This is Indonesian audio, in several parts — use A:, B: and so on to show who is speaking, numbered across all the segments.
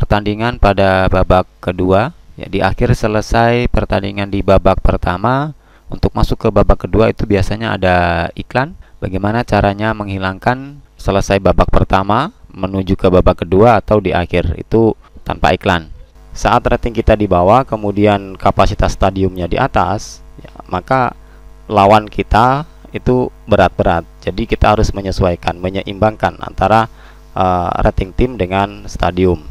A: pertandingan pada babak kedua. Ya, di akhir selesai pertandingan di babak pertama, untuk masuk ke babak kedua itu biasanya ada iklan. Bagaimana caranya menghilangkan selesai babak pertama menuju ke babak kedua atau di akhir itu tanpa iklan. Saat rating kita di bawah, kemudian kapasitas stadiumnya di atas, ya, maka lawan kita itu berat-berat. Jadi kita harus menyesuaikan, menyeimbangkan antara uh, rating tim dengan stadium.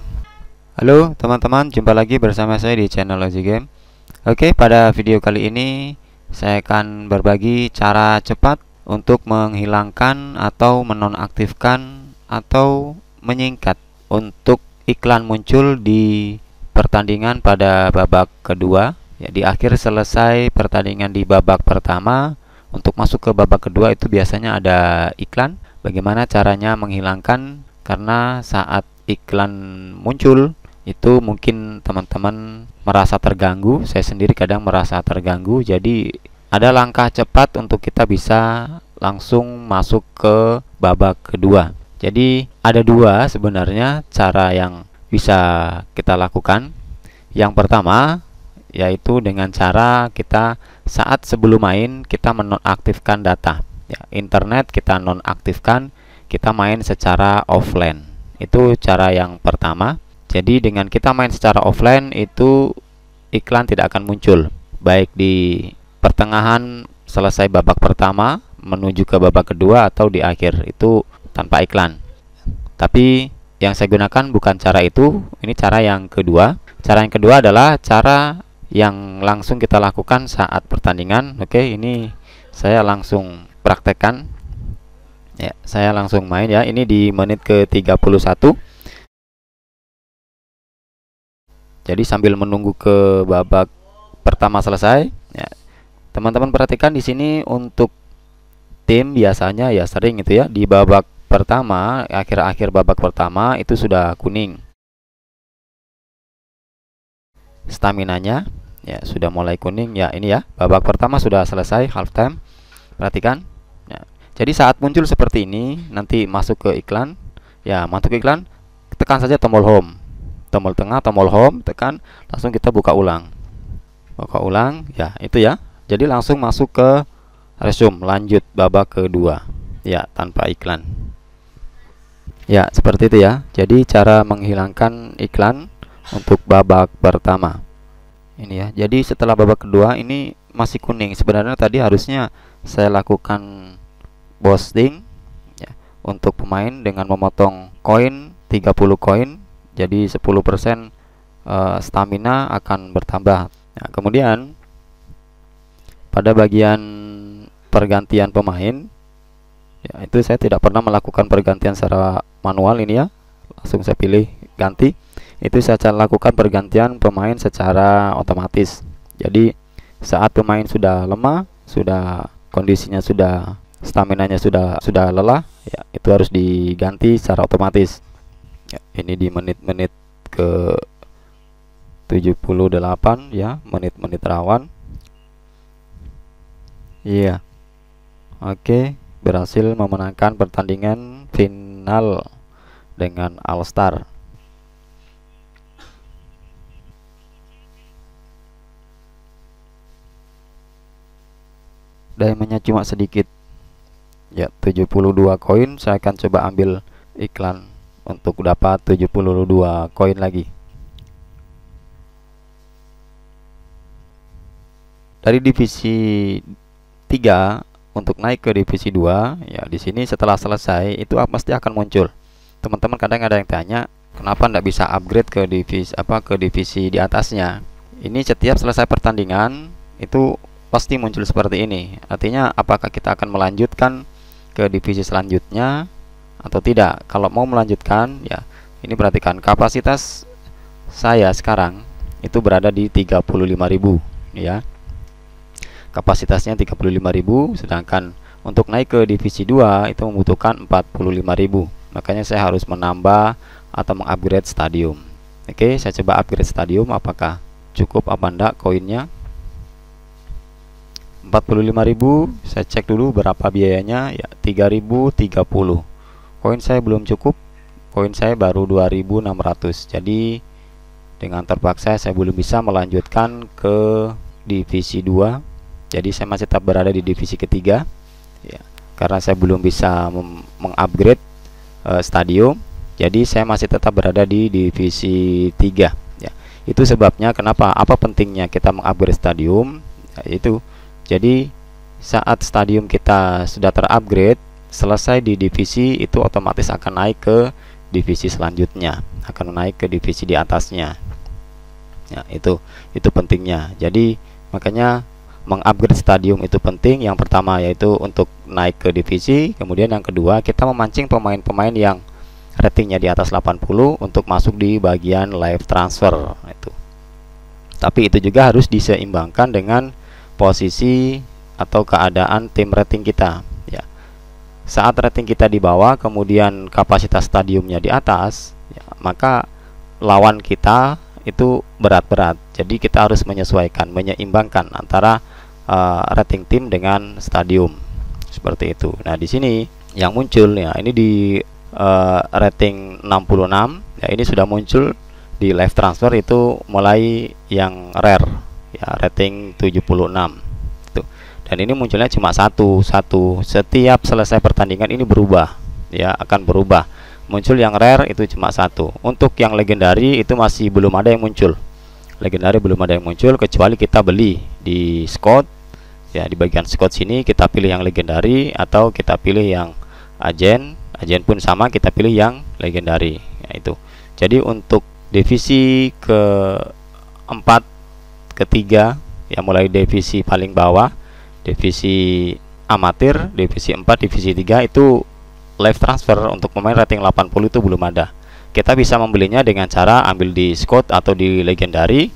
A: Halo teman-teman, jumpa lagi bersama saya di channel Logi Game. Oke, pada video kali ini saya akan berbagi cara cepat untuk menghilangkan atau menonaktifkan atau menyingkat untuk iklan muncul di pertandingan pada babak kedua. Ya, di akhir selesai pertandingan di babak pertama, untuk masuk ke babak kedua itu biasanya ada iklan. Bagaimana caranya menghilangkan? Karena saat iklan muncul itu mungkin teman-teman merasa terganggu saya sendiri kadang merasa terganggu jadi ada langkah cepat untuk kita bisa langsung masuk ke babak kedua jadi ada dua sebenarnya cara yang bisa kita lakukan yang pertama yaitu dengan cara kita saat sebelum main kita menonaktifkan data ya, internet kita nonaktifkan kita main secara offline itu cara yang pertama jadi dengan kita main secara offline itu iklan tidak akan muncul baik di pertengahan selesai babak pertama menuju ke babak kedua atau di akhir itu tanpa iklan. Tapi yang saya gunakan bukan cara itu, ini cara yang kedua. Cara yang kedua adalah cara yang langsung kita lakukan saat pertandingan. Oke, ini saya langsung praktekkan. Ya, saya langsung main ya. Ini di menit ke 31 jadi sambil menunggu ke babak pertama selesai ya teman-teman perhatikan di sini untuk tim biasanya ya sering itu ya di babak pertama akhir-akhir babak pertama itu sudah kuning stamina nya ya sudah mulai kuning ya ini ya babak pertama sudah selesai half time, perhatikan ya. jadi saat muncul seperti ini nanti masuk ke iklan ya masuk ke iklan tekan saja tombol home tombol tengah tombol home tekan langsung kita buka ulang buka ulang ya itu ya jadi langsung masuk ke resume lanjut babak kedua ya tanpa iklan ya seperti itu ya jadi cara menghilangkan iklan untuk babak pertama ini ya jadi setelah babak kedua ini masih kuning sebenarnya tadi harusnya saya lakukan posting ya, untuk pemain dengan memotong koin 30 koin jadi 10% eh, stamina akan bertambah nah, kemudian pada bagian pergantian pemain ya itu saya tidak pernah melakukan pergantian secara manual ini ya langsung saya pilih ganti itu saya lakukan pergantian pemain secara otomatis jadi saat pemain sudah lemah sudah kondisinya sudah stamina nya sudah sudah lelah ya itu harus diganti secara otomatis ya, ini di menit-menit ke 78 ya menit-menit rawan iya yeah. oke okay, berhasil memenangkan pertandingan final dengan All Alstar diamondnya cuma sedikit ya 72 koin saya akan coba ambil iklan untuk dapat 72 koin lagi dari divisi 3 untuk naik ke divisi 2 ya di sini setelah selesai itu pasti akan muncul teman-teman kadang ada yang tanya kenapa tidak bisa upgrade ke divisi apa ke divisi di atasnya ini setiap selesai pertandingan itu pasti muncul seperti ini artinya apakah kita akan melanjutkan ke divisi selanjutnya atau tidak. Kalau mau melanjutkan ya ini perhatikan kapasitas saya sekarang itu berada di 35.000 ya. Kapasitasnya 35.000 sedangkan untuk naik ke divisi 2 itu membutuhkan 45.000. Makanya saya harus menambah atau mengupgrade stadium. Oke, saya coba upgrade stadium apakah cukup apa enggak koinnya? 45.000 saya cek dulu berapa biayanya ya 3030 koin saya belum cukup koin saya baru 2600 jadi dengan terpaksa saya belum bisa melanjutkan ke divisi 2 jadi saya masih tetap berada di divisi ketiga ya, karena saya belum bisa mengupgrade e, stadium jadi saya masih tetap berada di divisi 3 ya. itu sebabnya kenapa apa pentingnya kita mengupgrade stadium ya, itu jadi saat stadium kita sudah terupgrade selesai di divisi itu otomatis akan naik ke divisi selanjutnya akan naik ke divisi di atasnya ya itu itu pentingnya jadi makanya mengupgrade stadium itu penting yang pertama yaitu untuk naik ke divisi kemudian yang kedua kita memancing pemain-pemain yang ratingnya di atas 80 untuk masuk di bagian live transfer itu tapi itu juga harus diseimbangkan dengan posisi atau keadaan tim rating kita saat rating kita di bawah kemudian kapasitas stadiumnya di atas ya, maka lawan kita itu berat-berat jadi kita harus menyesuaikan menyeimbangkan antara uh, rating tim dengan stadium seperti itu nah di sini yang muncul ya ini di uh, rating 66 ya ini sudah muncul di live transfer itu mulai yang rare ya rating 76 dan ini munculnya cuma satu satu setiap selesai pertandingan ini berubah ya akan berubah muncul yang rare itu cuma satu untuk yang legendari itu masih belum ada yang muncul legendari belum ada yang muncul kecuali kita beli di Scott ya di bagian Scott sini kita pilih yang legendari atau kita pilih yang agen agen pun sama kita pilih yang legendari ya, itu jadi untuk divisi ke 4 ketiga ya mulai divisi paling bawah divisi amatir, divisi 4, divisi 3 itu live transfer untuk pemain rating 80 itu belum ada. Kita bisa membelinya dengan cara ambil di scout atau di legendary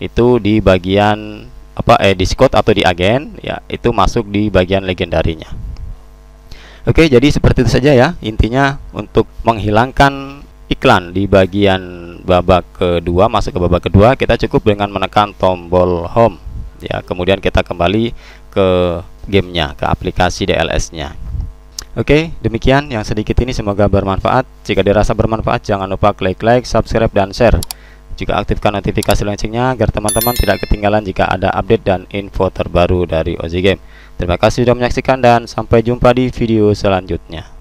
A: itu di bagian apa eh di scout atau di agen ya itu masuk di bagian legendarinya. Oke, jadi seperti itu saja ya. Intinya untuk menghilangkan iklan di bagian babak kedua masuk ke babak kedua kita cukup dengan menekan tombol home ya kemudian kita kembali ke gamenya ke aplikasi DLS nya Oke, demikian yang sedikit ini semoga bermanfaat. Jika dirasa bermanfaat, jangan lupa klik like, subscribe, dan share. Juga aktifkan notifikasi loncengnya agar teman-teman tidak ketinggalan jika ada update dan info terbaru dari Ozi Game. Terima kasih sudah menyaksikan dan sampai jumpa di video selanjutnya.